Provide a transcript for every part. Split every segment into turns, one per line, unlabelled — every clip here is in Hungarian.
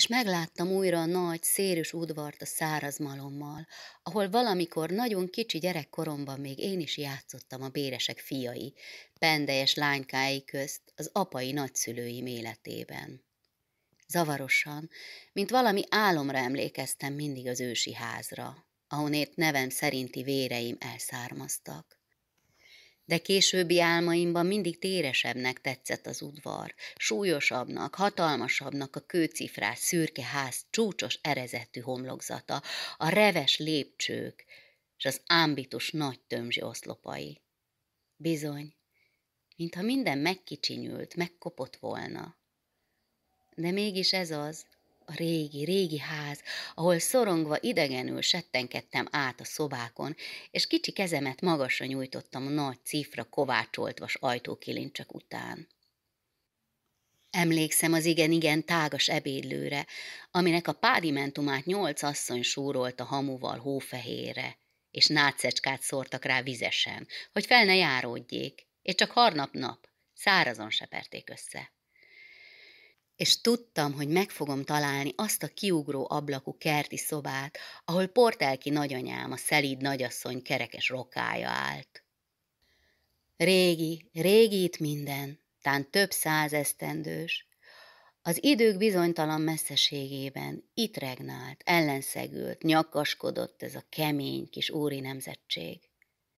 és megláttam újra a nagy, szérűs udvart a száraz malommal, ahol valamikor nagyon kicsi gyerekkoromban még én is játszottam a béresek fiai, pendejes lánykái közt az apai nagyszülői életében. Zavarosan, mint valami álomra emlékeztem mindig az ősi házra, ahonét nevem szerinti véreim elszármaztak de későbbi álmaimban mindig téresebbnek tetszett az udvar, súlyosabbnak, hatalmasabbnak a kőcifrás szürke ház csúcsos erezetű homlokzata, a reves lépcsők és az ámbitus nagy tömzsi oszlopai. Bizony, mintha minden megkicsinyült, megkopott volna. De mégis ez az, a régi, régi ház, ahol szorongva idegenül settenkedtem át a szobákon, és kicsi kezemet magasra nyújtottam a nagy cifra kovácsolt vas ajtókilincsek után. Emlékszem az igen-igen tágas ebédlőre, aminek a pádimentumát nyolc asszony súrolt a hamuval hófehérre, és nátszecskát szórtak rá vizesen, hogy fel ne járódjék, és csak harnap nap, szárazon seperték össze és tudtam, hogy meg fogom találni azt a kiugró ablakú kerti szobát, ahol portelki nagyanyám, a szelíd nagyasszony kerekes rokája állt. Régi, régi itt minden, tán több száz esztendős. Az idők bizonytalan messzeségében itt regnált, ellenszegült, nyakaskodott ez a kemény kis úri nemzetség.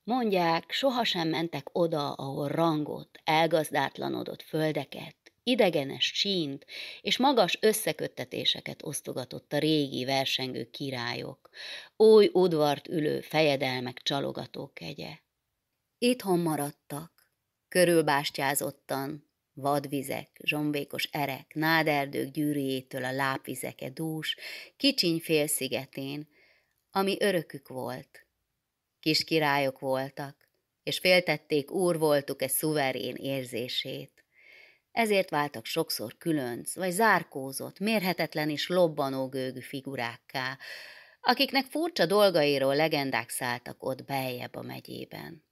Mondják, sohasem mentek oda, ahol rangot, elgazdátlanodott földeket, idegenes csínt és magas összeköttetéseket osztogatott a régi versengő királyok, oly udvart ülő fejedelmek csalogató kegye. Itthon maradtak, körülbástyázottan, vadvizek, zsombékos erek, náderdők gyűrűjétől a lápvizeke dús, kicsiny félszigetén, ami örökük volt. Kis királyok voltak, és féltették úr voltuk e szuverén érzését ezért váltak sokszor különc, vagy zárkózott, mérhetetlen és lobbanó gőgű figurákká, akiknek furcsa dolgairól legendák szálltak ott beljebb a megyében.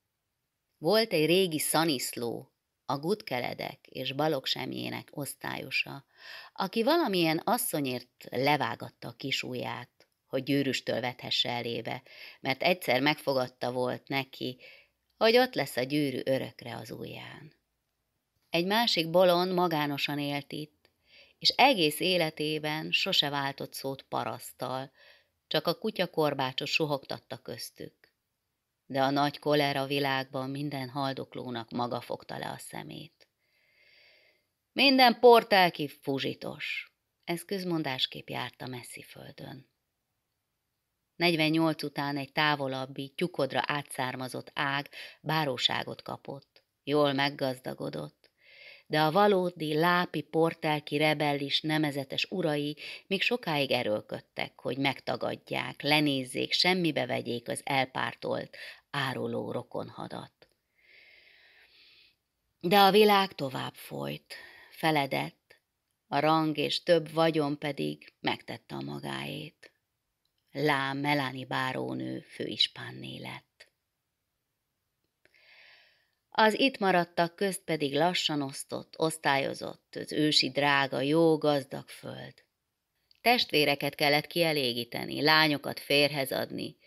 Volt egy régi szaniszló, a gutkeledek és baloksemjének osztályosa, aki valamilyen asszonyért levágatta a kisujját, hogy gyűrűstől vethesse elébe, mert egyszer megfogadta volt neki, hogy ott lesz a gyűrű örökre az ujján. Egy másik bolond magánosan élt itt, és egész életében sose váltott szót parasztal, csak a kutya korbácsot suhogtatta köztük. De a nagy kolera világban minden haldoklónak maga fogta le a szemét. Minden portálki fuzsitos. Ez közmondásképp járt a messzi földön. 48 után egy távolabbi, tyukodra átszármazott ág báróságot kapott. Jól meggazdagodott de a valódi lápi portelki rebellis nemezetes urai még sokáig erőlködtek, hogy megtagadják, lenézzék, semmibe vegyék az elpártolt, áruló rokonhadat. De a világ tovább folyt, feledett, a rang és több vagyon pedig megtette a magáét. Lám Melani bárónő főispánné lett az itt maradtak közt pedig lassan osztott, osztályozott az ősi drága, jó gazdag föld. Testvéreket kellett kielégíteni, lányokat férhez adni,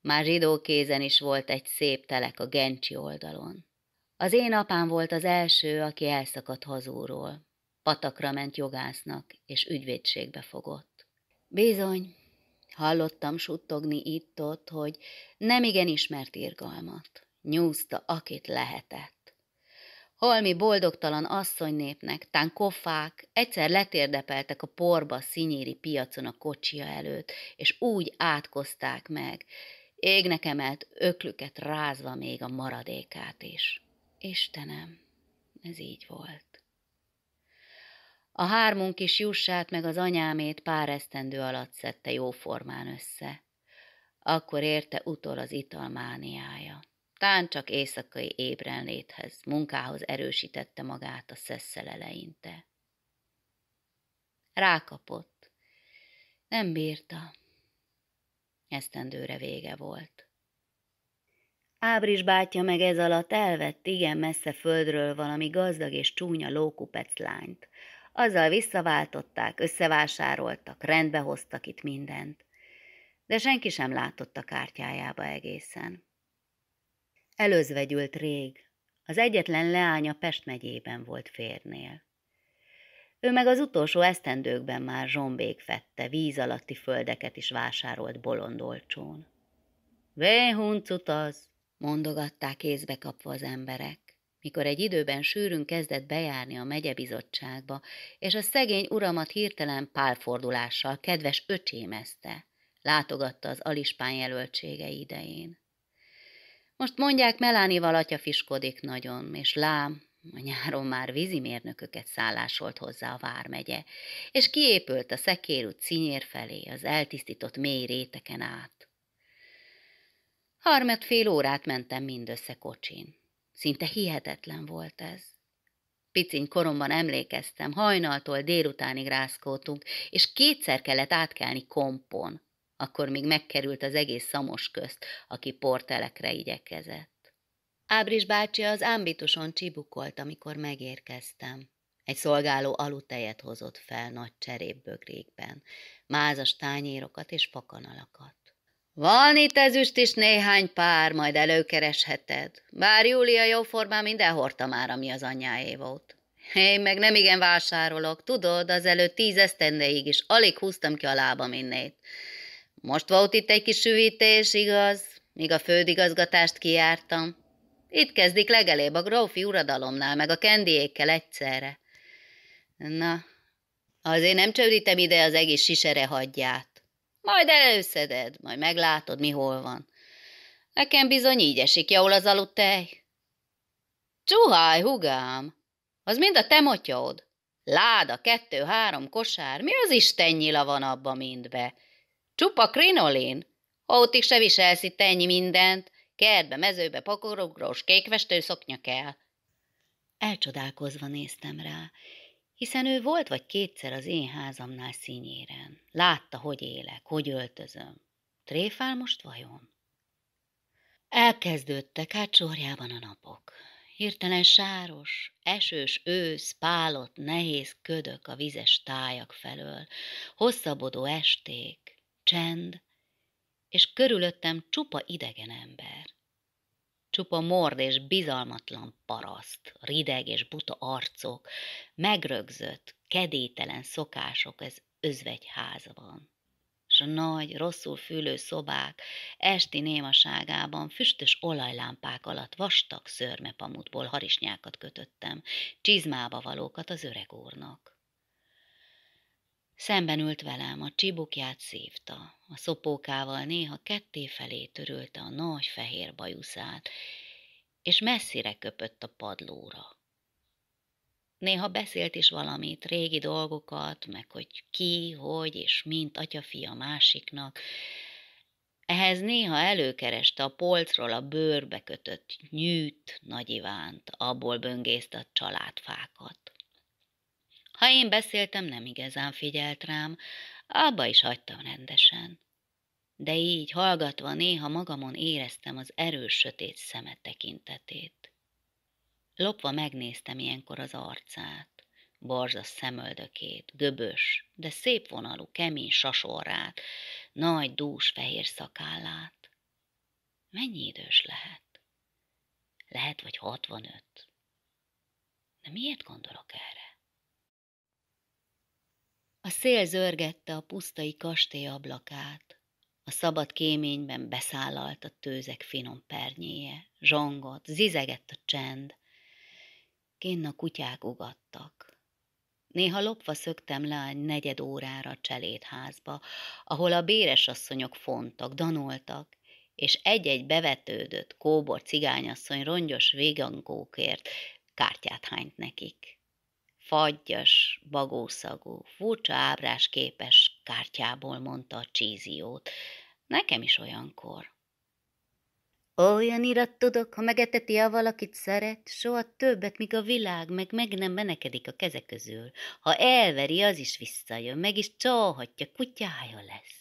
már zsidó kézen is volt egy szép telek a Gencsi oldalon. Az én apám volt az első, aki elszakadt hazúról. Patakra ment jogásznak, és ügyvédségbe fogott. Bizony, hallottam suttogni itt-ott, hogy nem igen ismert irgalmat nyúzta, akit lehetett. Holmi boldogtalan asszonynépnek, tán kofák egyszer letérdepeltek a porba színyéri piacon a kocsia előtt, és úgy átkozták meg, égnek emelt öklüket rázva még a maradékát is. Istenem, ez így volt. A hármunk is jussát meg az anyámét pár esztendő alatt szedte jóformán össze. Akkor érte utol az italmániája tán csak éjszakai ébrenléthez, munkához erősítette magát a szesszel eleinte. Rákapott. Nem bírta. Esztendőre vége volt. Ábris bátyja meg ez alatt elvett igen messze földről valami gazdag és csúnya lókupec lányt. Azzal visszaváltották, összevásároltak, rendbe hoztak itt mindent. De senki sem látott a kártyájába egészen előzvegyült rég, az egyetlen leánya Pest megyében volt férnél. Ő meg az utolsó esztendőkben már zsombék fette, víz alatti földeket is vásárolt bolondolcsón. Véhunc utaz, mondogatták kézbe kapva az emberek, mikor egy időben sűrűn kezdett bejárni a megyebizottságba, és a szegény uramat hirtelen pálfordulással kedves öcsémezte, látogatta az alispán jelöltsége idején. Most mondják, Melánival atya fiskodik nagyon, és lám, a nyáron már vízimérnököket szállásolt hozzá a vármegye, és kiépült a szekérú cinyér felé, az eltisztított mély réteken át. Harmed fél órát mentem mindössze kocsin. Szinte hihetetlen volt ez. Piciny koromban emlékeztem, hajnaltól délutánig rászkótunk, és kétszer kellett átkelni kompon, akkor még megkerült az egész szamos közt, aki portelekre igyekezett. Ábris bácsi az ámbituson csibukolt, amikor megérkeztem. Egy szolgáló alutejet hozott fel nagy cserépbögrékben, mázas tányérokat és fakanalakat. Van itt ezüst is néhány pár, majd előkeresheted. Bár Júlia jóformán minden hordta már, ami az anyjáé volt. Én meg nem igen vásárolok, tudod, előtt tíz esztendeig is alig húztam ki a lábam innét. Most volt itt egy kis üvítés, igaz? Míg a földigazgatást kijártam. Itt kezdik legelébb a grófi uradalomnál, meg a kendiékkel egyszerre. Na, azért nem csődítem ide az egész sisere hagyját. Majd előszeded, majd meglátod, mi hol van. Nekem bizony így esik jól az aludt tej. Csuháj, hugám! Az mind a te motyod. Láda, kettő, három kosár, mi az istennyila van abba mindbe? Csupa krinolin? is se viselsz itt ennyi mindent. Kertbe, mezőbe, pakorugrós, kékvestő szoknya kell. Elcsodálkozva néztem rá, hiszen ő volt vagy kétszer az én házamnál színyéren. Látta, hogy élek, hogy öltözöm. Tréfál most vajon? Elkezdődtek át sorjában a napok. Hirtelen sáros, esős ősz, pálott, nehéz ködök a vizes tájak felől, hosszabbodó esték, csend, és körülöttem csupa idegen ember. Csupa mord és bizalmatlan paraszt, rideg és buta arcok, megrögzött, kedételen szokások ez özvegyházban. S a nagy, rosszul fülő szobák esti némaságában füstös olajlámpák alatt vastag szörmepamutból harisnyákat kötöttem, csizmába valókat az öreg úrnak. Szemben ült velem, a csibukját szívta, a szopókával néha ketté felé törölte a nagy fehér bajuszát, és messzire köpött a padlóra. Néha beszélt is valamit, régi dolgokat, meg hogy ki, hogy és mint atyafia másiknak. Ehhez néha előkereste a polcról a bőrbe kötött nyűt, nagyivánt, abból böngészte a családfákat. Ha én beszéltem, nem igazán figyelt rám, abba is hagytam rendesen. De így hallgatva néha magamon éreztem az erős sötét szemet tekintetét. Lopva megnéztem ilyenkor az arcát barzas szemöldökét, göbös, de szép vonalú, kemény sasorrát, nagy, dús, fehér szakállát. Mennyi idős lehet? Lehet, vagy hatvanöt. De miért gondolok erre? A szél zörgette a pusztai kastély ablakát. A szabad kéményben beszállalt a tőzek finom pernyéje, zsongott, zizegett a csend. Kinn a kutyák ugattak. Néha lopva szöktem le a negyed órára a cselédházba, ahol a béres asszonyok fontak, danoltak, és egy-egy bevetődött kóbor cigányasszony rongyos végangókért kártyát hányt nekik fagyas, bagószagú, furcsa ábrás képes kártyából mondta a csíziót. Nekem is olyankor. Olyan irat tudok, ha megeteti a valakit szeret, soha többet, míg a világ meg meg nem menekedik a keze közül. Ha elveri, az is visszajön, meg is csalhatja, kutyája lesz.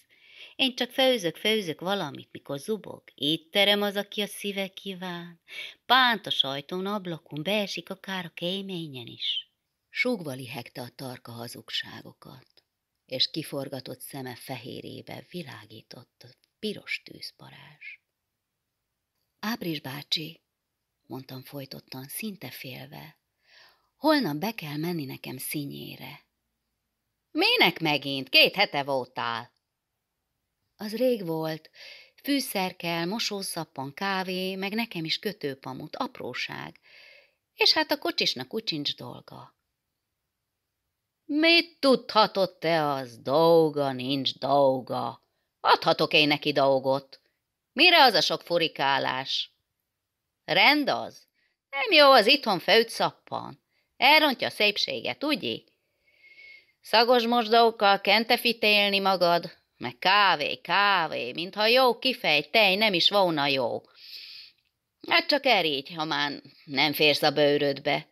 Én csak főzök, főzök valamit, mikor zubog. Étterem az, aki a szíve kíván. Pánt a sajtón, ablakon, beesik akár a kéményen is. Súgva lihegte a tarka hazugságokat, és kiforgatott szeme fehérébe világított a piros tűzparázs. Ábris bácsi, mondtam folytottan, szinte félve, holnap be kell menni nekem színyére. Mének megint? Két hete voltál. Az rég volt, fűszer kell, mosószappan, kávé, meg nekem is kötőpamut, apróság. És hát a kocsisnak úgy sincs dolga. Mit tudhatott te az? Dolga nincs dolga. Adhatok én neki dolgot. Mire az a sok furikálás? Rend az. Nem jó az itthon főt szappan. Elrontja a szépséget, ugye? Szagos mosdókkal fitélni magad, meg kávé, kávé, mintha jó kifejt, tej nem is volna jó. Hát csak erígy, ha már nem férsz a bőrödbe.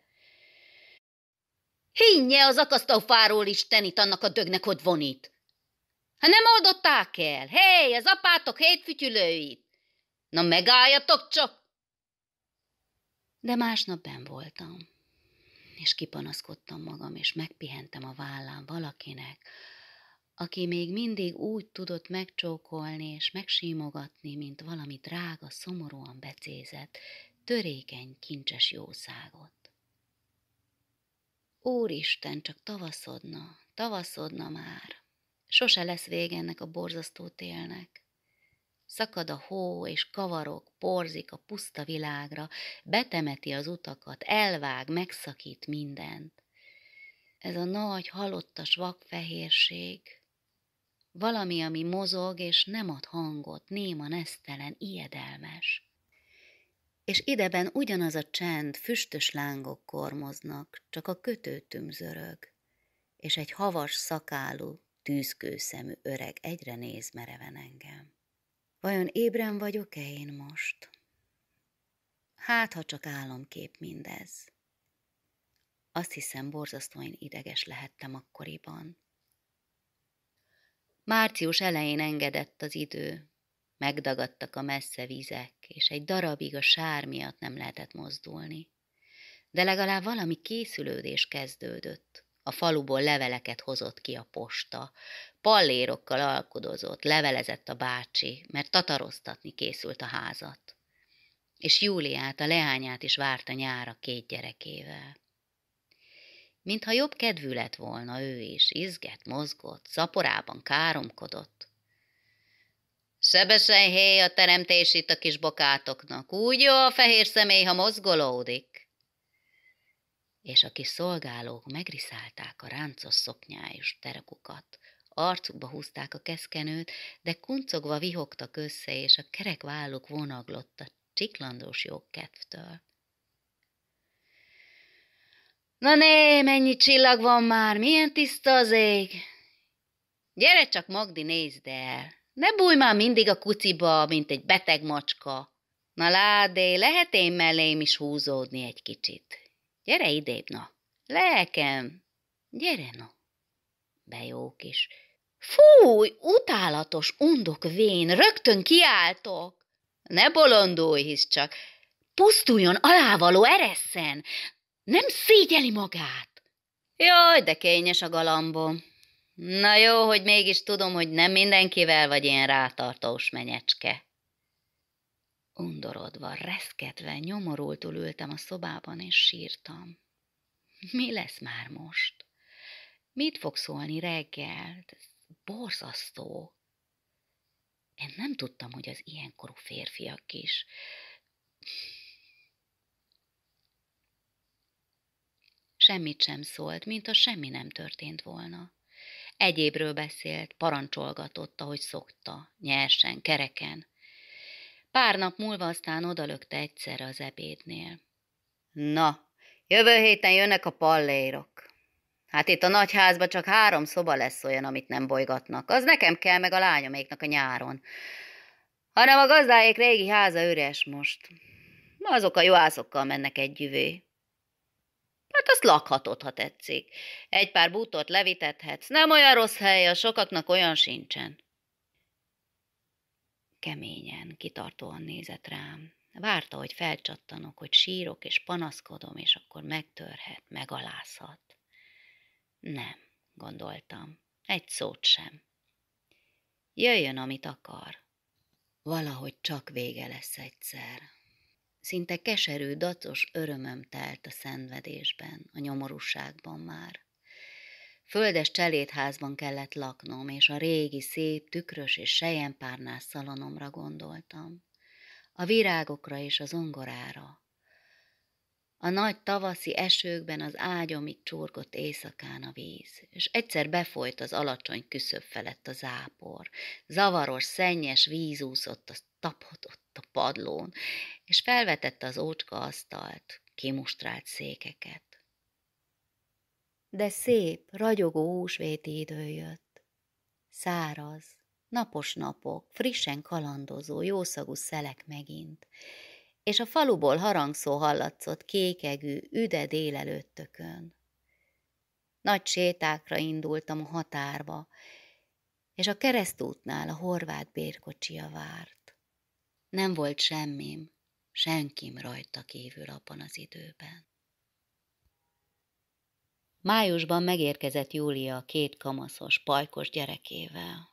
Hinnye az akasztófáról is tenít annak a dögnek, hogy vonít. Ha nem oldották el? Hé, az apátok hétfütyülőit! Na megálljatok csak! De másnap ben voltam, és kipanaszkodtam magam, és megpihentem a vállán valakinek, aki még mindig úgy tudott megcsókolni és megsímogatni, mint valami drága, szomorúan becézett, törékeny, kincses jószágot. Úristen, csak tavaszodna, tavaszodna már. Sose lesz vége ennek a borzasztó télnek. Szakad a hó, és kavarok, porzik a puszta világra, betemeti az utakat, elvág, megszakít mindent. Ez a nagy, halottas vakfehérség, valami, ami mozog, és nem ad hangot, néma, nesztelen, ijedelmes és ideben ugyanaz a csend, füstös lángok kormoznak, csak a kötő zörög, és egy havas szakálú, tűzkőszemű öreg egyre néz mereven engem. Vajon ébren vagyok-e én most? Hát, ha csak álomkép mindez. Azt hiszem, borzasztóan ideges lehettem akkoriban. Március elején engedett az idő, Megdagadtak a messze vizek, és egy darabig a sár miatt nem lehetett mozdulni. De legalább valami készülődés kezdődött. A faluból leveleket hozott ki a posta. Pallérokkal alkudozott, levelezett a bácsi, mert tataroztatni készült a házat. És Júliát, a leányát is várta nyára két gyerekével. Mintha jobb kedvű lett volna ő is, izgett, mozgott, szaporában káromkodott. Sebesen hé a teremtés itt a kis bokátoknak, úgy jó a fehér személy, ha mozgolódik. És a kis szolgálók megriszálták a ráncos szoknyájus terekukat, arcukba húzták a keszkenőt, de kuncogva vihogtak össze, és a kerek válluk vonaglott a csiklandós kedvtől. Na né, mennyi csillag van már, milyen tiszta az ég! Gyere csak, Magdi, nézd el! Ne bújj már mindig a kuciba, mint egy beteg macska. Na ládé, lehet én mellém is húzódni egy kicsit. Gyere idébb, na. Lelkem, gyere, na. Bejók is. Fúj, utálatos, undok vén, rögtön kiáltok. Ne bolondulj, hisz csak. Pusztuljon, alávaló, eresszen. Nem szégyeli magát. Jaj, de kényes a galambom. Na jó, hogy mégis tudom, hogy nem mindenkivel vagy ilyen rátartós menyecske. Undorodva, reszketve, nyomorultul ültem a szobában, és sírtam. Mi lesz már most? Mit fog szólni reggel? Ez borzasztó. Én nem tudtam, hogy az ilyenkorú férfiak is. Semmit sem szólt, mint a semmi nem történt volna. Egyébről beszélt, parancsolgatott, ahogy szokta, nyersen, kereken. Pár nap múlva aztán odalökte egyszerre az ebédnél. Na, jövő héten jönnek a pallérok. Hát itt a nagyházba csak három szoba lesz olyan, amit nem bolygatnak. Az nekem kell, meg a lányoméknak a nyáron. Hanem a gazdáék régi háza üres most. Azok a jóászokkal mennek egy Hát azt lakhatod, ha tetszik. Egy pár bútort levitethetsz. Nem olyan rossz hely, a sokaknak olyan sincsen. Keményen, kitartóan nézett rám. Várta, hogy felcsattanok, hogy sírok és panaszkodom, és akkor megtörhet, megalázhat. Nem, gondoltam. Egy szót sem. Jöjjön, amit akar. Valahogy csak vége lesz egyszer. Szinte keserű, dacos örömöm telt a szenvedésben, a nyomorúságban már. Földes cselédházban kellett laknom, és a régi, szép, tükrös és sejempárnás szalonomra gondoltam. A virágokra és az ongorára. A nagy tavaszi esőkben az ágyomig csorgott éjszakán a víz, és egyszer befolyt az alacsony küszöb felett a zápor. Zavaros, szennyes víz úszott a tapotott a padlón, és felvetette az ócska asztalt, kimustrált székeket. De szép, ragyogó húsvéti idő jött. Száraz, napos napok, frissen kalandozó, jószagú szelek megint, és a faluból harangszó hallatszott kékegű, üde délelőttökön. Nagy sétákra indultam a határba, és a keresztútnál a horvát bérkocsia várt. Nem volt semmim, senkim rajta kívül abban az időben. Májusban megérkezett Júlia a két kamaszos, pajkos gyerekével.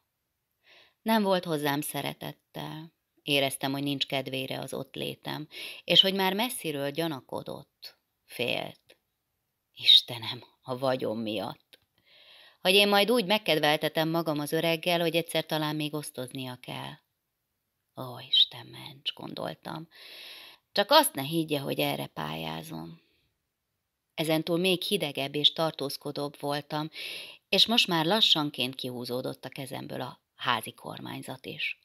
Nem volt hozzám szeretettel, éreztem, hogy nincs kedvére az ott létem, és hogy már messziről gyanakodott, félt. Istenem, a vagyom miatt. Hogy én majd úgy megkedveltetem magam az öreggel, hogy egyszer talán még osztoznia kell. Ó, oh, Isten ments, gondoltam. Csak azt ne higgye, hogy erre pályázom. Ezentúl még hidegebb és tartózkodóbb voltam, és most már lassanként kihúzódott a kezemből a házi kormányzat is.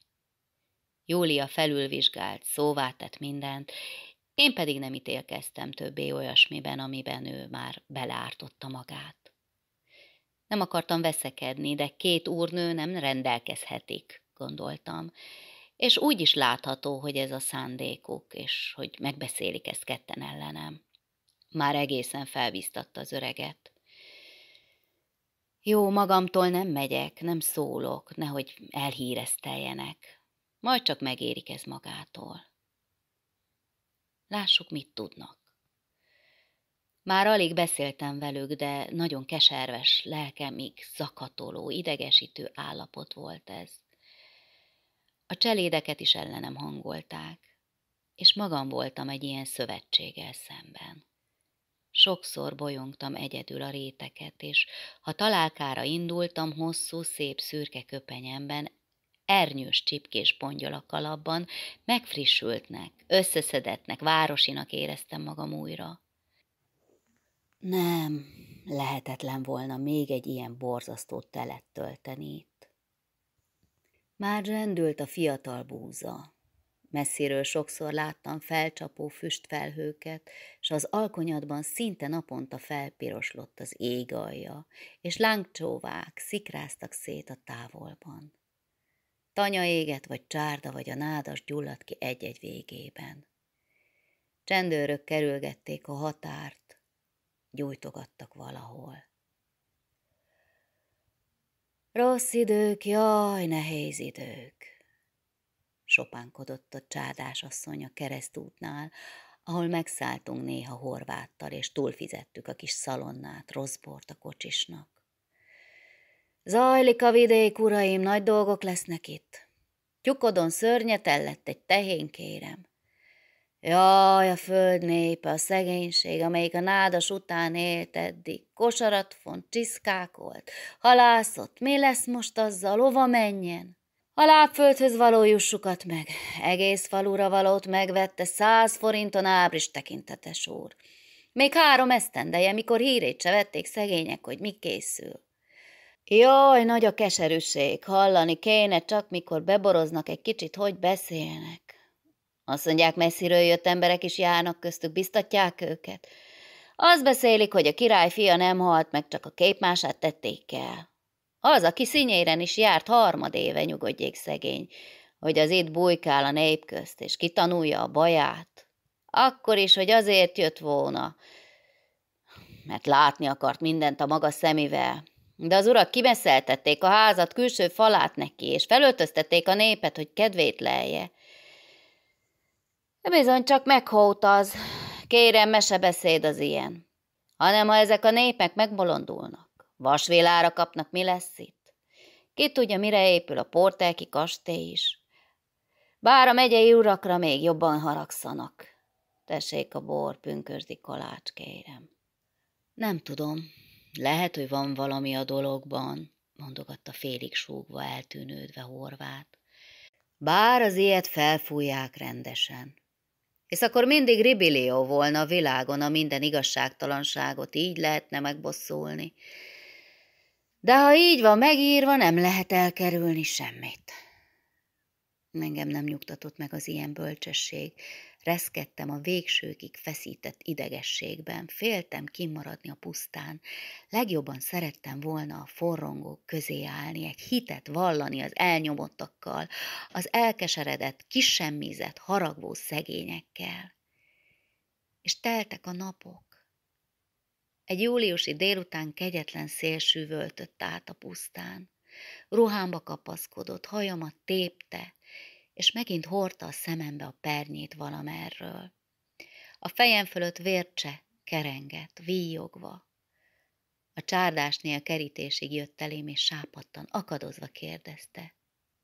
Júlia felülvizsgált, szóvá tett mindent, én pedig nem ítélkeztem többé olyasmiben, amiben ő már beleártotta magát. Nem akartam veszekedni, de két úrnő nem rendelkezhetik, gondoltam, és úgy is látható, hogy ez a szándékuk, és hogy megbeszélik ezt ketten ellenem. Már egészen felbíztatta az öreget. Jó, magamtól nem megyek, nem szólok, nehogy elhírezteljenek. Majd csak megérik ez magától. Lássuk, mit tudnak. Már alig beszéltem velük, de nagyon keserves, lelkemig zakatoló, idegesítő állapot volt ez. A cselédeket is ellenem hangolták, és magam voltam egy ilyen szövetséggel szemben. Sokszor bolyongtam egyedül a réteket, és ha találkára indultam hosszú, szép szürke köpenyemben, ernyős csipkés a kalapban, megfrissültnek, összeszedettnek, városinak éreztem magam újra. Nem, lehetetlen volna még egy ilyen borzasztó telet tölteni már rendült a fiatal búza. Messziről sokszor láttam felcsapó füstfelhőket, s az alkonyatban szinte naponta felpiroslott az ég alja, és lángcsóvák szikráztak szét a távolban. Tanya éget vagy csárda vagy a nádas gyulladt ki egy-egy végében. Csendőrök kerülgették a határt, gyújtogattak valahol. Rossz idők, jaj, nehéz idők! Sopánkodott a csádás asszony a keresztútnál, ahol megszálltunk néha horváttal, és túlfizettük a kis szalonnát, bort a kocsisnak. Zajlik a vidék, uraim, nagy dolgok lesznek itt. Tyukodon szörnyet ellett egy tehén, kérem. Jaj, a föld népe, a szegénység, amelyik a nádas után élt eddig, kosarat font, csiszkákolt, halászott, mi lesz most azzal, lova menjen? A lábföldhöz való jussukat meg, egész falura valót megvette száz forinton ábris tekintetes úr. Még három esztendeje, mikor hírét se vették szegények, hogy mi készül. Jaj, nagy a keserűség, hallani kéne csak, mikor beboroznak egy kicsit, hogy beszélnek. Azt mondják, messziről jött emberek is járnak köztük, biztatják őket. Azt beszélik, hogy a király fia nem halt, meg csak a képmását tették el. Az, aki színyéren is járt éve, nyugodjék szegény, hogy az itt bujkál a nép közt, és kitanulja a baját. Akkor is, hogy azért jött volna, mert látni akart mindent a maga szemivel. De az urak kimeszeltették a házat külső falát neki, és felöltöztették a népet, hogy kedvét lelje. Bizony csak meghót az. Kérem, mesebeszéd az ilyen. Hanem ha ezek a népek megbolondulnak, vasvélára kapnak, mi lesz itt? Ki tudja, mire épül a portelki kastély is? Bár a megyei urakra még jobban haragszanak. Tessék a bor, pünkösdi kalács, kérem. Nem tudom, lehet, hogy van valami a dologban, mondogatta félig súgva eltűnődve Horvát. Bár az ilyet felfújják rendesen. Hisz akkor mindig ribilió volna a világon a minden igazságtalanságot, így lehetne megbosszulni. De ha így van megírva, nem lehet elkerülni semmit. Engem nem nyugtatott meg az ilyen bölcsesség, Reszkedtem a végsőkig feszített idegességben, féltem kimaradni a pusztán. Legjobban szerettem volna a forrongók közé állni, egy hitet vallani az elnyomottakkal, az elkeseredett, kisemmizett, haragvó szegényekkel. És teltek a napok. Egy júliusi délután kegyetlen szél süvöltött át a pusztán. Ruhámba kapaszkodott, hajamat tépte, és megint hordta a szemembe a pernyét valamerről. A fejem fölött vércse kerengett, víjogva. A csárdásnél kerítésig jött elém, és sápadtan, akadozva kérdezte.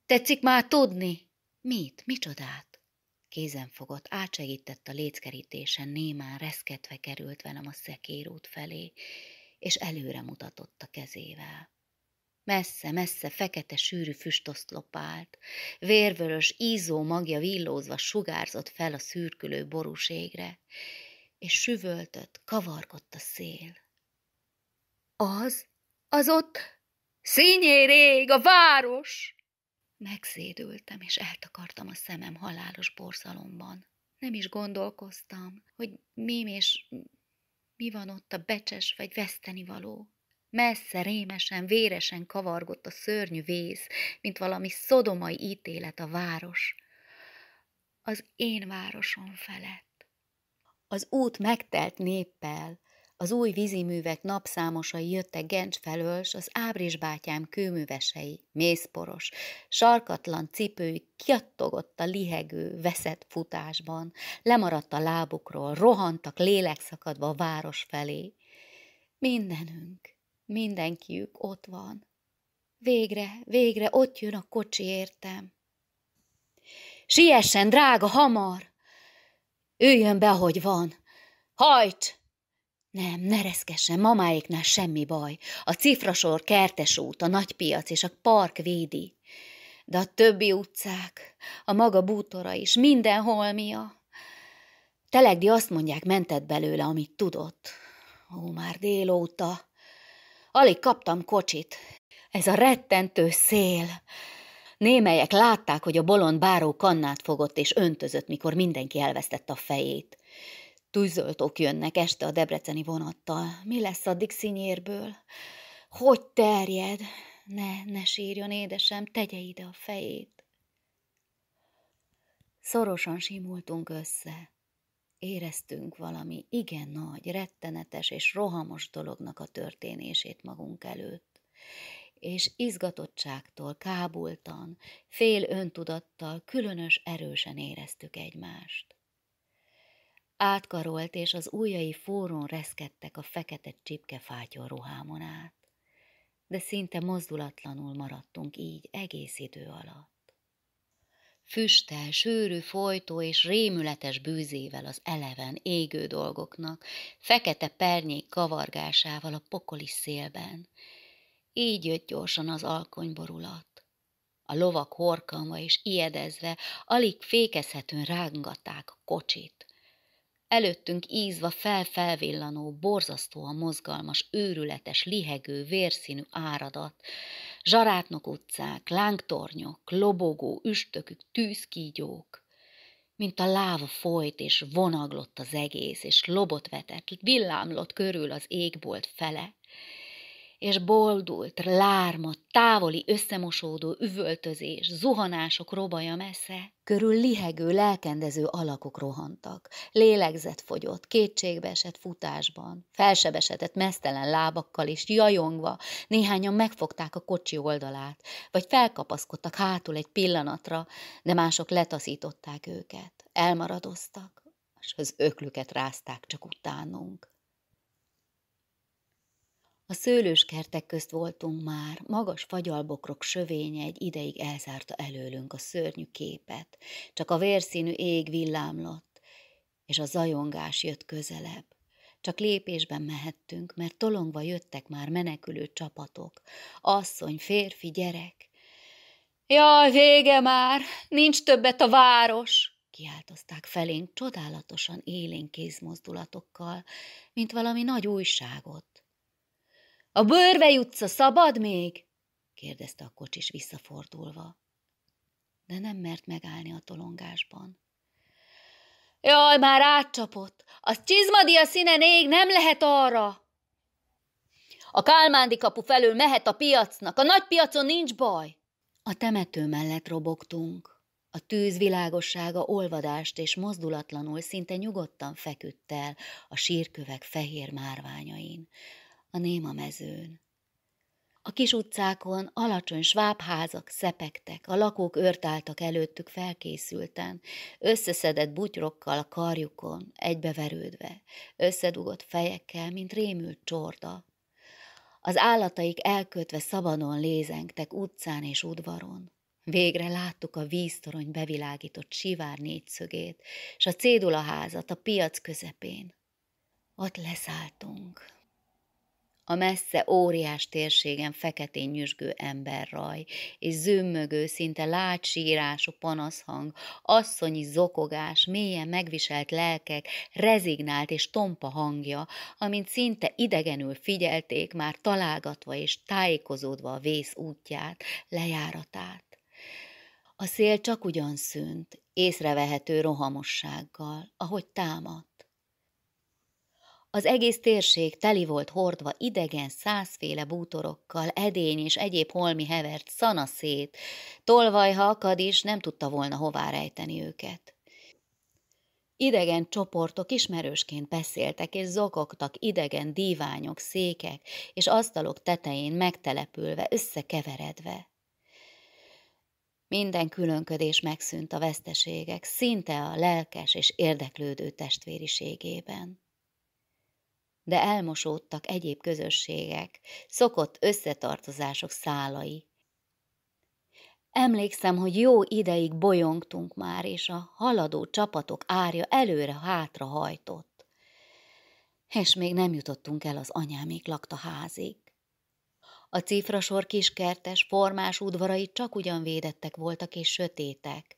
Tetszik már tudni? Mit? Micsodát? Kézen fogott, átsegített a léckerítésen, némán reszketve került velem a szekérút felé, és előre mutatott a kezével. Messze-messze fekete sűrű füstoszlop állt. Vérvörös, ízó magja villózva sugárzott fel a szürkülő borúségre, és süvöltött, kavargott a szél. Az, az ott színyér a város! Megszédültem, és eltakartam a szemem halálos borzalomban. Nem is gondolkoztam, hogy mi és mi van ott a becses vagy vesztenivaló. Messze, rémesen, véresen kavargott a szörnyű vész, mint valami szodomai ítélet a város. Az én városom felett. Az út megtelt néppel, az új víziművek napszámosai jöttek Gencs felől, s az Ábris bátyám kőművesei, mészporos, sarkatlan cipői kiattogott a lihegő, veszett futásban, lemaradt a lábukról, rohantak lélekszakadva a város felé. Mindenünk, Mindenkiük ott van. Végre, végre ott jön a kocsi értem. Siessen, drága, hamar! Üljön be, ahogy van. Hajt! Nem, ne reszkessen, mamáiknál semmi baj. A cifrasor, kertes út, a nagy piac és a park védi. De a többi utcák, a maga bútora is, mindenhol mia. Telegdi azt mondják, mentett belőle, amit tudott. Ó, már délóta. Alig kaptam kocsit. Ez a rettentő szél. Némelyek látták, hogy a bolond báró kannát fogott és öntözött, mikor mindenki elvesztett a fejét. Tűzöltók jönnek este a debreceni vonattal. Mi lesz addig színyérből? Hogy terjed? Ne, ne sírjon, édesem, tegye ide a fejét. Szorosan simultunk össze éreztünk valami igen nagy, rettenetes és rohamos dolognak a történését magunk előtt. És izgatottságtól, kábultan, fél öntudattal különös erősen éreztük egymást. Átkarolt, és az ujjai forron reszkedtek a fekete csipke fátyol ruhámon át, de szinte mozdulatlanul maradtunk így egész idő alatt füstel, sűrű, folytó és rémületes bűzével az eleven, égő dolgoknak, fekete pernyék kavargásával a pokoli szélben. Így jött gyorsan az alkonyborulat. A lovak horkanva és ijedezve, alig fékezhetőn rángatták a kocsit. Előttünk ízva felfelvillanó, borzasztóan mozgalmas, őrületes, lihegő, vérszínű áradat, zsarátnok utcák, lángtornyok, lobogó, üstökük, tűzkígyók. Mint a láva folyt és vonaglott az egész, és lobot vetett, villámlott körül az égbolt fele, és boldult, lárma, távoli, összemosódó üvöltözés, zuhanások robaja messze. Körül lihegő, lelkendező alakok rohantak. Lélegzet fogyott, kétségbe esett futásban, felsebesett mesztelen lábakkal és jajongva néhányan megfogták a kocsi oldalát, vagy felkapaszkodtak hátul egy pillanatra, de mások letaszították őket, elmaradoztak, és az öklüket rázták csak utánunk. A kertek közt voltunk már, magas fagyalbokrok sövénye egy ideig elzárta előlünk a szörnyű képet, csak a vérszínű ég villámlott, és a zajongás jött közelebb. Csak lépésben mehettünk, mert tolongva jöttek már menekülő csapatok, asszony, férfi, gyerek. Jaj, vége már, nincs többet a város! kiáltozták felénk csodálatosan élénk kézmozdulatokkal, mint valami nagy újságot a Bőrvej utca szabad még? kérdezte a kocsis visszafordulva. De nem mert megállni a tolongásban. Jaj, már átcsapott! Az csizmadia színen ég, nem lehet arra! A Kálmándi kapu felől mehet a piacnak, a nagy piacon nincs baj! A temető mellett robogtunk. A tűz világossága olvadást és mozdulatlanul szinte nyugodtan feküdt el a sírkövek fehér márványain a néma mezőn. A kis utcákon alacsony svábházak szepektek, a lakók örtáltak előttük felkészülten, összeszedett butyrokkal a karjukon, egybeverődve, összedugott fejekkel, mint rémült csorda. Az állataik elkötve szabadon lézengtek utcán és udvaron. Végre láttuk a víztorony bevilágított sivár négyszögét, és a cédulaházat a piac közepén. Ott leszálltunk a messze óriás térségen feketén nyüzsgő emberraj, és zömmögő, szinte látsírású panaszhang, asszonyi zokogás, mélyen megviselt lelkek, rezignált és tompa hangja, amint szinte idegenül figyelték, már találgatva és tájékozódva a vész útját, lejáratát. A szél csak ugyan szűnt, észrevehető rohamossággal, ahogy támad. Az egész térség teli volt hordva idegen százféle bútorokkal, edény és egyéb holmi hevert, szanaszét, tolvaj, ha akad is, nem tudta volna hová rejteni őket. Idegen csoportok ismerősként beszéltek és zokogtak idegen díványok, székek és asztalok tetején megtelepülve, összekeveredve. Minden különködés megszűnt a veszteségek, szinte a lelkes és érdeklődő testvériségében de elmosódtak egyéb közösségek, szokott összetartozások szálai. Emlékszem, hogy jó ideig bolyongtunk már, és a haladó csapatok árja előre-hátra hajtott. És még nem jutottunk el az anyámék lakta házig. A cifrasor kiskertes, formás udvarai csak ugyan védettek voltak és sötétek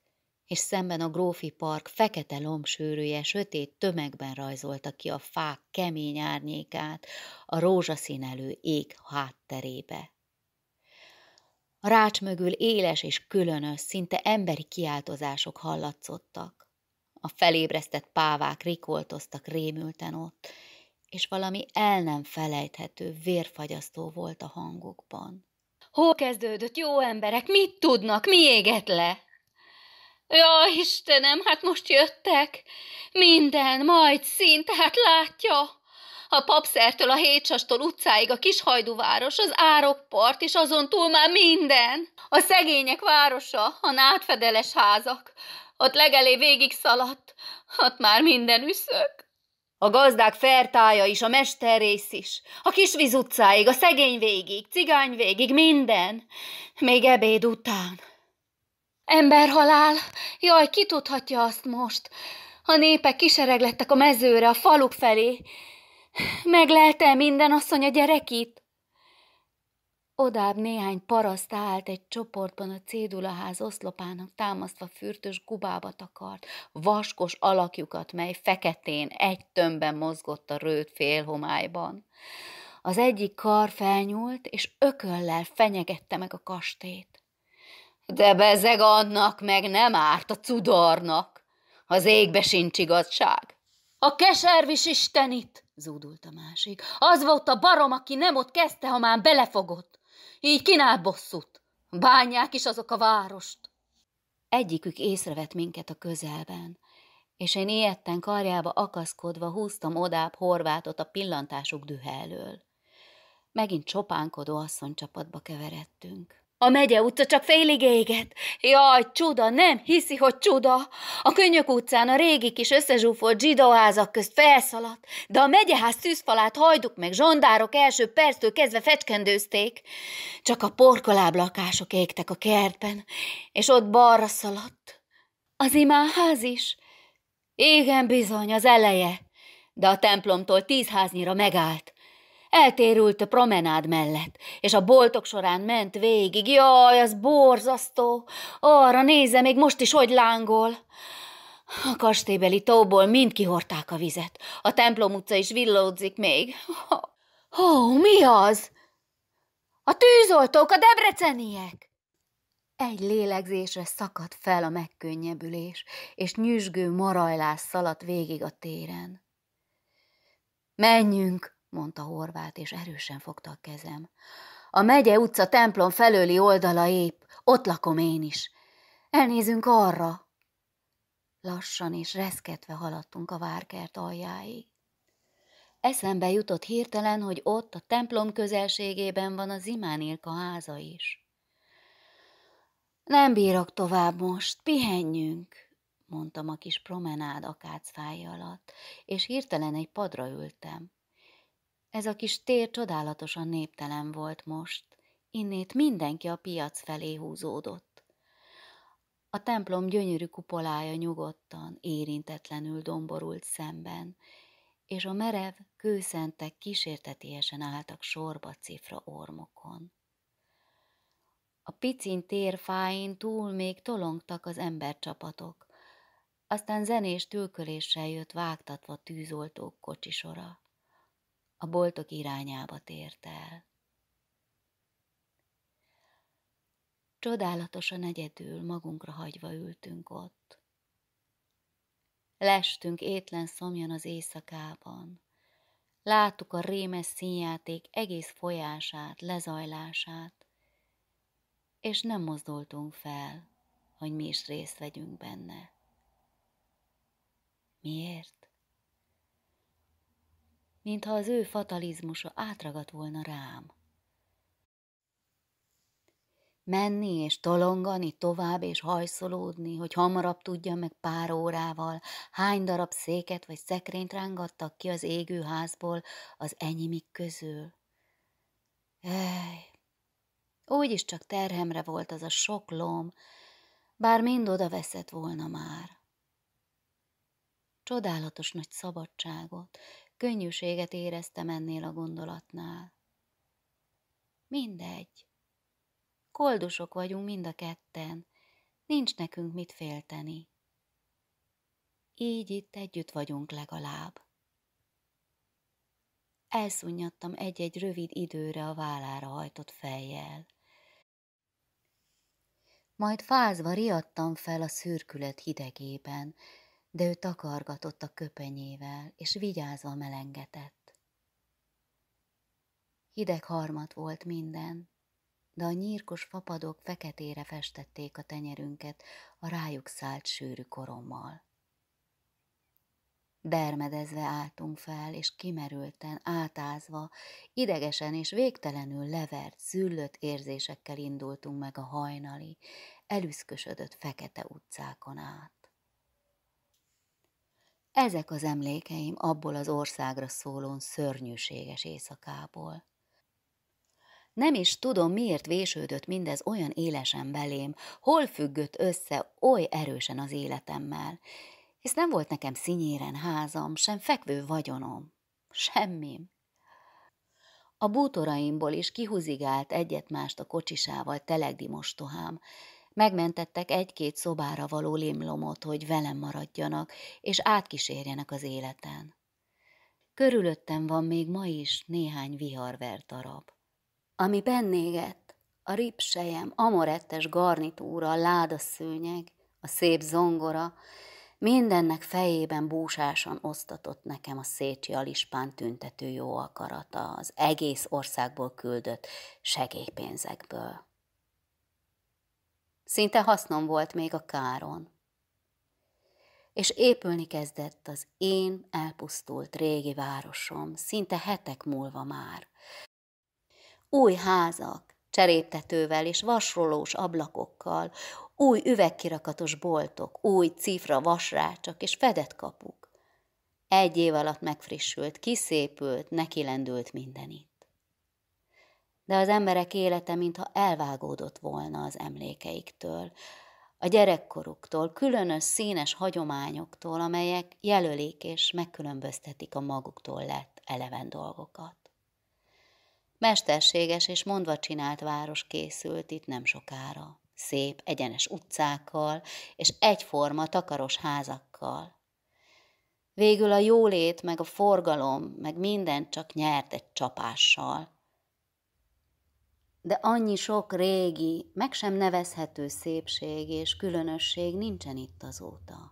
és szemben a grófi park fekete lombsőrője sötét tömegben rajzolta ki a fák kemény árnyékát a rózsaszínelő ég hátterébe. A rács mögül éles és különös, szinte emberi kiáltozások hallatszottak. A felébresztett pávák rikoltoztak rémülten ott, és valami el nem felejthető, vérfagyasztó volt a hangokban. Hol kezdődött, jó emberek, mit tudnak, mi éget le? Ja, Istenem, hát most jöttek. Minden, majd szint, hát látja. A papszertől a hétsastól utcáig a kis hajduváros, az Árokpart és azon túl már minden. A szegények városa, a nátfedeles házak. Ott legelé végig szaladt, ott már minden üszök. A gazdák fertája is, a mesterrész is, a víz utcáig, a szegény végig, cigány végig, minden, még ebéd után. Emberhalál! Jaj, ki tudhatja azt most? A népek kisereglettek a mezőre, a faluk felé. Meglelte minden asszony a gyerekit? Odább néhány paraszt állt egy csoportban a cédulaház oszlopának támasztva fürtös gubába takart, vaskos alakjukat, mely feketén egy tömbben mozgott a rőt félhomályban. Az egyik kar felnyúlt, és ököllel fenyegette meg a kastét. De bezeg annak meg nem árt a cudarnak, ha az égbe sincs igazság. A keservis istenit, zúdult a másik. Az volt a barom, aki nem ott kezdte, ha már belefogott. Így kínál bosszút. Bánják is azok a várost. Egyikük észrevett minket a közelben, és én ilyetten karjába akaszkodva húztam odább horvátot a pillantásuk dühelől. elől. Megint csopánkodó csapatba keveredtünk. A megye utca csak félig éget. Jaj, csuda, nem hiszi, hogy csuda. A Könyök utcán a régi kis összezsúfolt zsidóházak közt felszaladt, de a megyeház tűzfalát hajduk meg zsandárok első perctől kezdve fecskendőzték. Csak a porkoláblakások égtek a kertben, és ott balra szaladt. Az imáház is? Igen, bizony, az eleje. De a templomtól tíz háznyira megállt. Eltérült a promenád mellett, és a boltok során ment végig. Jaj, az borzasztó! Arra nézze, még most is hogy lángol! A kastélybeli tóból mind kihorták a vizet. A templom utca is villódzik még. Ó, oh, mi az? A tűzoltók, a debreceniek! Egy lélegzésre szakadt fel a megkönnyebbülés, és nyüzsgő marajlás szaladt végig a téren. Menjünk, mondta Horvát, és erősen fogta a kezem. A megye utca templom felőli oldala épp, ott lakom én is. Elnézünk arra. Lassan és reszketve haladtunk a várkert aljáig. Eszembe jutott hirtelen, hogy ott a templom közelségében van a Zimánilka háza is. Nem bírok tovább most, pihenjünk, mondtam a kis promenád akácfája alatt, és hirtelen egy padra ültem. Ez a kis tér csodálatosan néptelen volt most. Innét mindenki a piac felé húzódott. A templom gyönyörű kupolája nyugodtan, érintetlenül domborult szemben, és a merev kőszentek kísértetiesen álltak sorba cifra ormokon. A picin fáin túl még tolongtak az embercsapatok, aztán zenés tülköléssel jött vágtatva tűzoltók kocsisora a boltok irányába tért el. Csodálatosan egyedül magunkra hagyva ültünk ott. Lestünk étlen szomjan az éjszakában. Láttuk a rémes színjáték egész folyását, lezajlását, és nem mozdultunk fel, hogy mi is részt vegyünk benne. Miért? mintha az ő fatalizmusa átragadt volna rám. Menni és tolongani tovább és hajszolódni, hogy hamarabb tudja meg pár órával, hány darab széket vagy szekrényt rángattak ki az égő házból, az enyimik közül. Ej, úgyis csak terhemre volt az a sok lom, bár mind oda veszett volna már. Csodálatos nagy szabadságot, Könnyűséget éreztem ennél a gondolatnál. Mindegy. Koldusok vagyunk mind a ketten, nincs nekünk mit félteni. Így itt együtt vagyunk legalább. Elszunnyadtam egy-egy rövid időre a vállára hajtott fejjel. Majd fázva riadtam fel a szürkület hidegében, de ő takargatott a köpenyével, és vigyázva melengetett. Hideg harmat volt minden, de a nyírkos fapadok feketére festették a tenyerünket a rájuk szállt sűrű korommal. Dermedezve álltunk fel, és kimerülten, átázva, idegesen és végtelenül levert, züllött érzésekkel indultunk meg a hajnali, elüszkösödött fekete utcákon át. Ezek az emlékeim abból az országra szólón szörnyűséges éjszakából. Nem is tudom, miért vésődött mindez olyan élesen belém, hol függött össze oly erősen az életemmel, hisz nem volt nekem színyéren házam, sem fekvő vagyonom, semmim. A bútoraimból is kihuzigált egyet a kocsisával telegdi mostohám, Megmentettek egy-két szobára való limlomot, hogy velem maradjanak, és átkísérjenek az életen. Körülöttem van még ma is néhány viharvert darab. Ami bennégett, a ripsejem, amorettes garnitúra, a ládaszőnyeg, a szép zongora, mindennek fejében búsásan osztatott nekem a Szécsi Alispán tüntető jó akarata, az egész országból küldött segélypénzekből. Szinte hasznom volt még a káron. És épülni kezdett az én elpusztult régi városom, szinte hetek múlva már. Új házak, cseréptetővel és vasrolós ablakokkal, új üvegkirakatos boltok, új cifra vasrácsak és fedett kapuk. Egy év alatt megfrissült, kiszépült, nekilendült minden itt de az emberek élete mintha elvágódott volna az emlékeiktől, a gyerekkoruktól, különös színes hagyományoktól, amelyek jelölik és megkülönböztetik a maguktól lett eleven dolgokat. Mesterséges és mondva csinált város készült itt nem sokára, szép, egyenes utcákkal és egyforma takaros házakkal. Végül a jólét, meg a forgalom, meg minden csak nyert egy csapással – de annyi sok régi, meg sem nevezhető szépség és különösség nincsen itt azóta.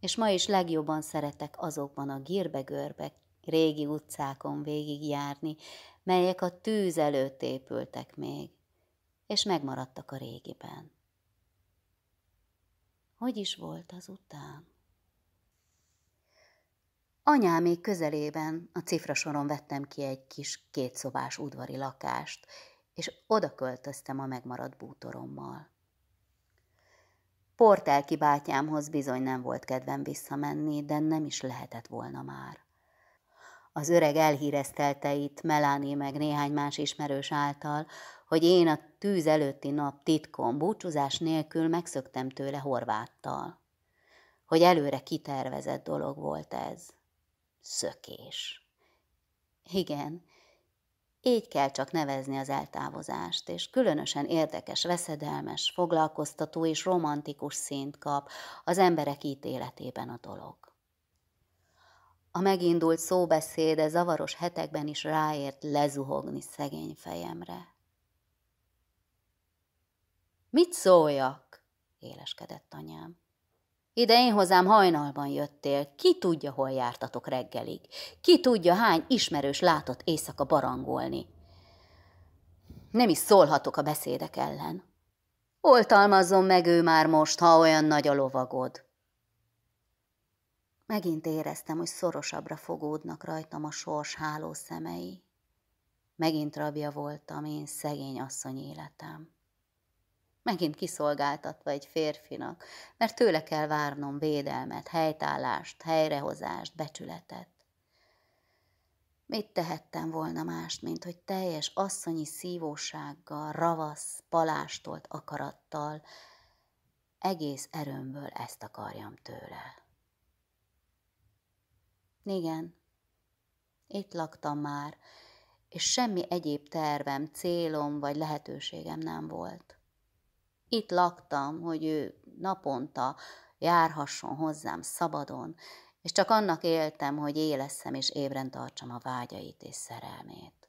És ma is legjobban szeretek azokban a görbe régi utcákon végigjárni, melyek a tűz előtt épültek még, és megmaradtak a régiben. Hogy is volt az után? Anyámék közelében a cifrasoron vettem ki egy kis kétszobás udvari lakást, és oda költöztem a megmaradt bútorommal. Portelki bátyámhoz bizony nem volt kedvem visszamenni, de nem is lehetett volna már. Az öreg elhíresztelte itt Meláné meg néhány más ismerős által, hogy én a tűz előtti nap titkon búcsúzás nélkül megszöktem tőle horváttal. Hogy előre kitervezett dolog volt ez szökés. Igen, így kell csak nevezni az eltávozást, és különösen érdekes, veszedelmes, foglalkoztató és romantikus szint kap az emberek ítéletében a dolog. A megindult szóbeszéde zavaros hetekben is ráért lezuhogni szegény fejemre. Mit szóljak? éleskedett anyám. Ide én hozzám hajnalban jöttél, ki tudja, hol jártatok reggelig, ki tudja, hány ismerős látott éjszaka barangolni. Nem is szólhatok a beszédek ellen. Oltalmazzon meg ő már most, ha olyan nagy a lovagod. Megint éreztem, hogy szorosabbra fogódnak rajtam a sors háló szemei. Megint rabja voltam én szegény asszony életem megint kiszolgáltatva egy férfinak, mert tőle kell várnom védelmet, helytállást, helyrehozást, becsületet. Mit tehettem volna mást, mint hogy teljes asszonyi szívósággal, ravasz, palástolt akarattal, egész erőmből ezt akarjam tőle. Igen, itt laktam már, és semmi egyéb tervem, célom vagy lehetőségem nem volt itt laktam, hogy ő naponta járhasson hozzám szabadon, és csak annak éltem, hogy éleszem és ébren tartsam a vágyait és szerelmét.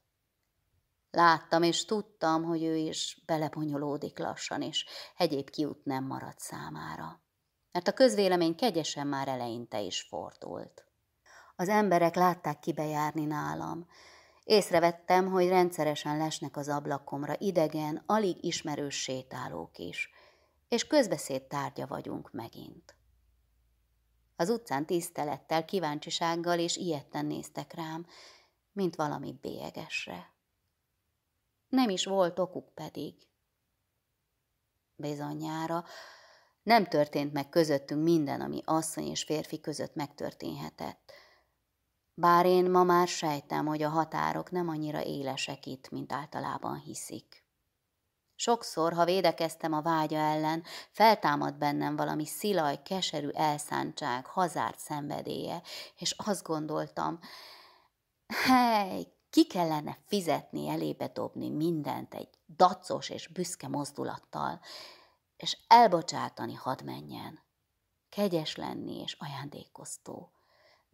Láttam és tudtam, hogy ő is belebonyolódik lassan, és egyéb kiút nem maradt számára. Mert a közvélemény kegyesen már eleinte is fordult. Az emberek látták kibejárni nálam, Észrevettem, hogy rendszeresen lesnek az ablakomra idegen, alig ismerős sétálók is, és közbeszéd tárgya vagyunk megint. Az utcán tisztelettel, kíváncsisággal és ilyetten néztek rám, mint valami bélyegesre. Nem is volt okuk pedig. Bizonyára nem történt meg közöttünk minden, ami asszony és férfi között megtörténhetett – bár én ma már sejtem, hogy a határok nem annyira élesek itt, mint általában hiszik. Sokszor, ha védekeztem a vágya ellen, feltámad bennem valami szilaj, keserű elszántság, hazárt szenvedélye, és azt gondoltam, hely, ki kellene fizetni, elébe dobni mindent egy dacos és büszke mozdulattal, és elbocsátani hadd menjen. Kegyes lenni és ajándékoztó.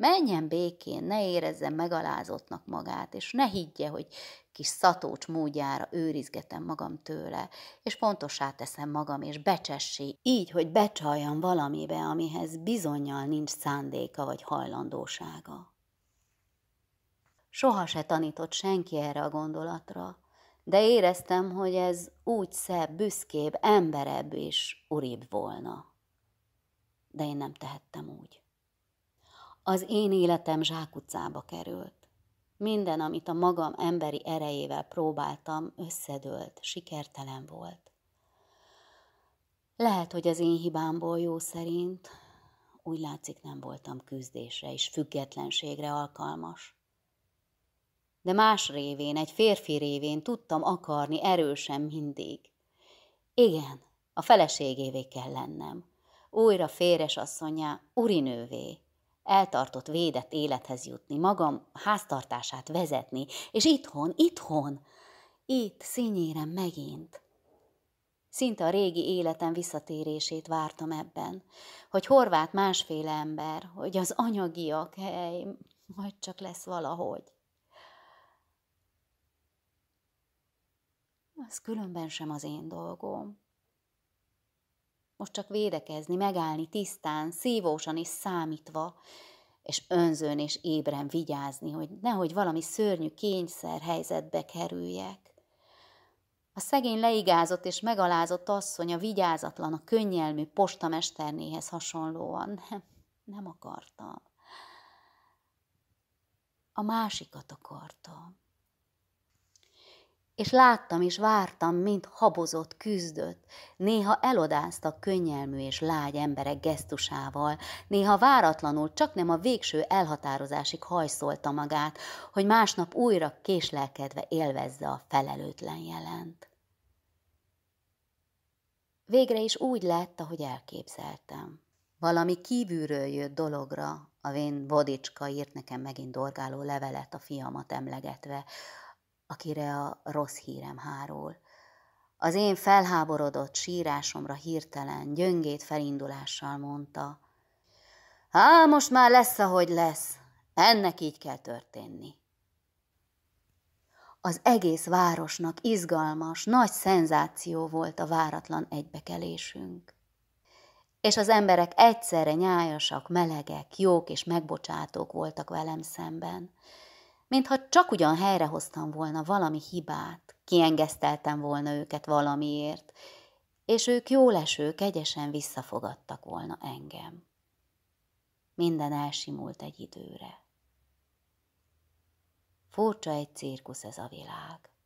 Menjen békén, ne érezze megalázottnak magát, és ne higgye, hogy kis szatócs módjára őrizgetem magam tőle, és pontosá teszem magam, és becsessé, így, hogy becsaljam valamibe, amihez bizonyal nincs szándéka vagy hajlandósága. Soha se tanított senki erre a gondolatra, de éreztem, hogy ez úgy szebb, büszkébb, emberebb és uribb volna. De én nem tehettem úgy. Az én életem zsákutcába került. Minden, amit a magam emberi erejével próbáltam, összedőlt, sikertelen volt. Lehet, hogy az én hibámból jó szerint, úgy látszik nem voltam küzdésre és függetlenségre alkalmas. De más révén, egy férfi révén tudtam akarni erősen mindig. Igen, a feleségévé kell lennem, újra féres asszonyá, urinővé, eltartott, védett élethez jutni, magam háztartását vezetni, és itthon, itthon, itt színyérem megint. Szinte a régi életem visszatérését vártam ebben, hogy horvát másféle ember, hogy az anyagiak hely, majd csak lesz valahogy. Az különben sem az én dolgom most csak védekezni, megállni tisztán, szívósan és számítva, és önzőn és ébren vigyázni, hogy nehogy valami szörnyű kényszer helyzetbe kerüljek. A szegény leigázott és megalázott asszony a vigyázatlan, a könnyelmű postamesternéhez hasonlóan. Nem, nem akartam. A másikat akartam és láttam és vártam, mint habozott, küzdött. Néha elodáztak könnyelmű és lágy emberek gesztusával, néha váratlanul, csak nem a végső elhatározásig hajszolta magát, hogy másnap újra késlelkedve élvezze a felelőtlen jelent. Végre is úgy lett, ahogy elképzeltem. Valami kívülről jött dologra, a vén Vodicska írt nekem megint dorgáló levelet a fiamat emlegetve, akire a rossz hírem hárul. Az én felháborodott sírásomra hirtelen, gyöngét felindulással mondta, Há, most már lesz, ahogy lesz, ennek így kell történni. Az egész városnak izgalmas, nagy szenzáció volt a váratlan egybekelésünk. És az emberek egyszerre nyájasak, melegek, jók és megbocsátók voltak velem szemben mintha csak ugyan helyrehoztam volna valami hibát, kiengeszteltem volna őket valamiért, és ők jól eső, kegyesen visszafogadtak volna engem. Minden elsimult egy időre. Furcsa egy cirkusz ez a világ.